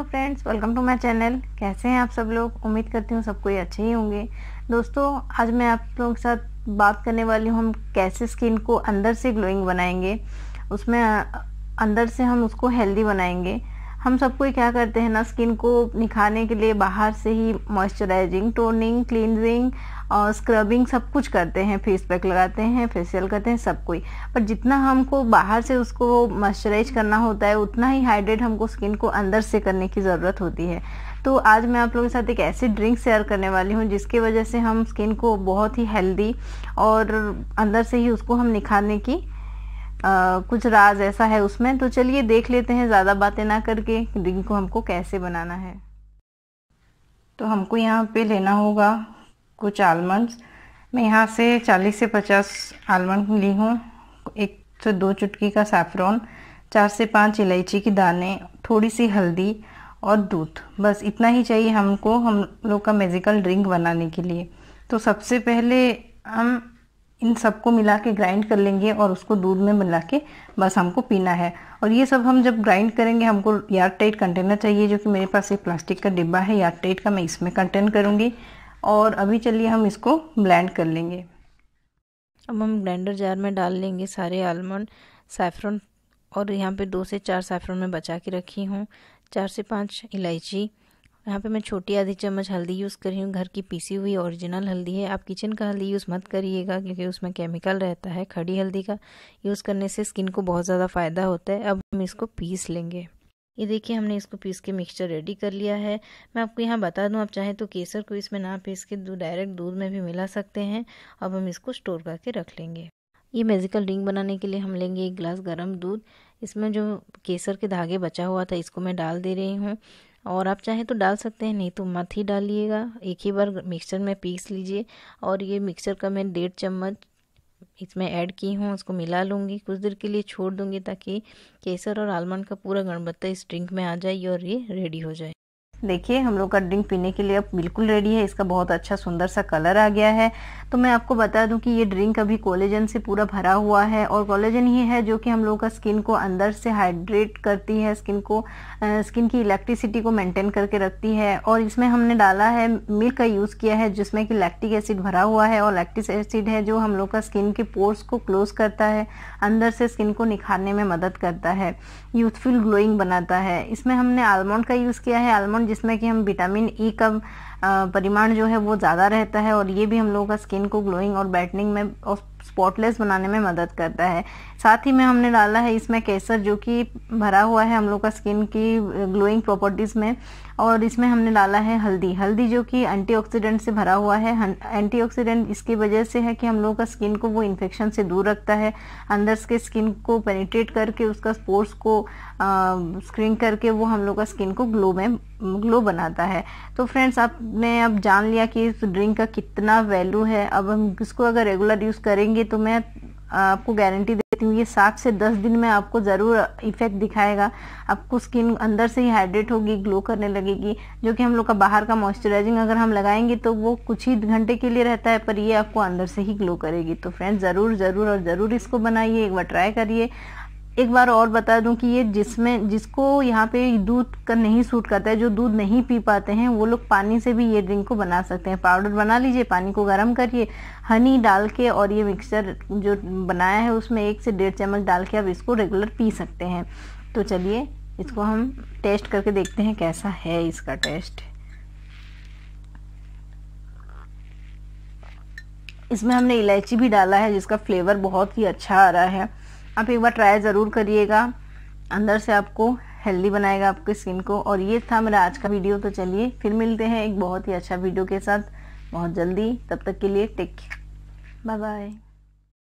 दोस्तों friends welcome to my channel कैसे हैं आप सब लोग उम्मीद करती हूँ सब कोई अच्छे ही होंगे दोस्तों आज मैं आप लोगों के साथ बात करने वाली हूँ हम कैसे स्किन को अंदर से ग्लोइंग बनाएंगे उसमें अंदर से हम उसको हेल्दी बनाएंगे हम सबको क्या करते हैं ना स्किन को निखारने के लिए बाहर से ही मॉइस्चराइजिंग टोनिंग क्लिनजिंग और स्क्रबिंग सब कुछ करते हैं फेस पैक लगाते हैं फेशियल करते हैं सब कोई पर जितना हमको बाहर से उसको मॉइस्चराइज करना होता है उतना ही हाइड्रेट हमको स्किन को अंदर से करने की ज़रूरत होती है तो आज मैं आप लोगों के साथ एक ऐसी ड्रिंक शेयर करने वाली हूँ जिसकी वजह से हम स्किन को बहुत ही हेल्दी और अंदर से ही उसको हम निखारने की कुछ राज ऐसा है उसमें तो चलिए देख लेते हैं ज़्यादा बातें ना करके रिंग को हमको कैसे बनाना है तो हमको यहाँ पे लेना होगा कुछ आलमंड्स मैं यहाँ से 40 से 50 आलमंड ली हूँ एक से दो चुटकी का सैफरॉन चार से पांच इलायची की दाने थोड़ी सी हल्दी और दूध बस इतना ही चाहिए हमको हम लोग का मेजिकल ड्रिंक बनाने के लिए तो सबसे पहले हम इन सबको मिला के ग्राइंड कर लेंगे और उसको दूध में मिला के बस हमको पीना है और ये सब हम जब ग्राइंड करेंगे हमको यार टाइट कंटेनर चाहिए जो कि मेरे पास एक प्लास्टिक का डिब्बा है यार टाइट का मैं इसमें कंटेन करूँगी और अभी चलिए हम इसको ब्लेंड कर लेंगे अब हम ब्लेंडर जार में डाल लेंगे सारे आलमंड सैफरन और यहाँ पे दो से चार सैफरन में बचा के रखी हूँ चार से पाँच इलायची यहाँ पे मैं छोटी आधी चम्मच हल्दी यूज़ कर रही हूँ घर की पीसी हुई ओरिजिनल हल्दी है आप किचन का हल्दी यूज़ मत करिएगा क्योंकि उसमें केमिकल रहता है खड़ी हल्दी का यूज़ करने से स्किन को बहुत ज़्यादा फ़ायदा होता है अब हम इसको पीस लेंगे ये देखिए हमने इसको पीस के मिक्सचर रेडी कर लिया है मैं आपको यहाँ बता दूँ आप चाहें तो केसर को इसमें ना पीस के दूध डायरेक्ट दूध में भी मिला सकते हैं अब हम इसको स्टोर करके रख लेंगे ये मेजिकल रिंग बनाने के लिए हम लेंगे एक गिलास गर्म दूध इसमें जो केसर के धागे बचा हुआ था इसको मैं डाल दे रही हूँ और आप चाहें तो डाल सकते हैं नहीं तो मत ही डालिएगा एक ही बार मिक्सचर में पीस लीजिए और ये मिक्सचर का मैं डेढ़ चम्मच इसमें ऐड की हूँ उसको मिला लूँगी कुछ देर के लिए छोड़ दूँगी ताकि केसर और आलमंड का पूरा गणबत्ता इस ड्रिंक में आ जाए और ये रेडी हो जाए देखिए हम लोग का ड्रिंक पीने के लिए अब बिल्कुल रेडी है इसका बहुत अच्छा सुंदर सा कलर आ गया है तो मैं आपको बता दूं कि ये ड्रिंक अभी कोलेजन से पूरा भरा हुआ है और कोलेजन ही है जो कि हम लोग का स्किन को अंदर से हाइड्रेट करती है स्किन को स्किन की इलेक्ट्रिसिटी को मेंटेन करके रखती है और इसमें हमने डाला है मिल्क का यूज़ किया है जिसमें कि लैक्टिक एसिड भरा हुआ है और लैक्टिक एसिड है जो हम लोग का स्किन के पोर्स को क्लोज करता है अंदर से स्किन को निखारने में मदद करता है यूथफुल ग्लोइंग बनाता है इसमें हमने आलमंड का यूज़ किया है आलमंड जिसमें कि हम विटामिन ई e का परिमाण जो है वो ज़्यादा रहता है और ये भी हम लोगों का स्किन को ग्लोइंग और बैटनिंग में और स्पॉटलेस बनाने में मदद करता है साथ ही में हमने डाला है इसमें केसर जो कि भरा हुआ है हम लोग का स्किन की ग्लोइंग प्रॉपर्टीज़ में और इसमें हमने डाला है हल्दी हल्दी जो कि एंटीऑक्सीडेंट से भरा हुआ है एंटीऑक्सीडेंट इसकी वजह से है कि हम लोग का स्किन को वो इन्फेक्शन से दूर रखता है अंदर के स्किन को पेनिट्रेट करके उसका स्पोर्ट्स को स्क्रीन करके वो हम लोग का स्किन को ग्लो में ग्लो बनाता है तो फ्रेंड्स आपने अब जान लिया कि इस ड्रिंक का कितना वैल्यू है अब हम इसको अगर रेगुलर यूज़ करेंगे करेंगे तो मैं आपको गारंटी देती हूँ ये सात से दस दिन में आपको ज़रूर इफेक्ट दिखाएगा आपको स्किन अंदर से ही हाइड्रेट होगी ग्लो करने लगेगी जो कि हम लोग का बाहर का मॉइस्चराइजिंग अगर हम लगाएंगे तो वो कुछ ही घंटे के लिए रहता है पर ये आपको अंदर से ही ग्लो करेगी तो फ्रेंड्स ज़रूर ज़रूर और ज़रूर इसको बनाइए एक बार ट्राई करिए एक बार और बता दूं कि ये जिसमें जिसको यहाँ पे दूध का नहीं सूट करता है जो दूध नहीं पी पाते हैं वो लोग पानी से भी ये ड्रिंक को बना सकते हैं पाउडर बना लीजिए पानी को गर्म करिए हनी डाल के और ये मिक्सचर जो बनाया है उसमें एक से डेढ़ चम्मच डाल के आप इसको रेगुलर पी सकते हैं तो चलिए इसको हम टेस्ट करके देखते हैं कैसा है इसका टेस्ट इसमें हमने इलायची भी डाला है जिसका फ्लेवर बहुत ही अच्छा आ रहा है आप एक बार ट्राई ज़रूर करिएगा अंदर से आपको हेल्दी बनाएगा आपकी स्किन को और ये था मेरा आज का वीडियो तो चलिए फिर मिलते हैं एक बहुत ही अच्छा वीडियो के साथ बहुत जल्दी तब तक के लिए टेक बाय बाय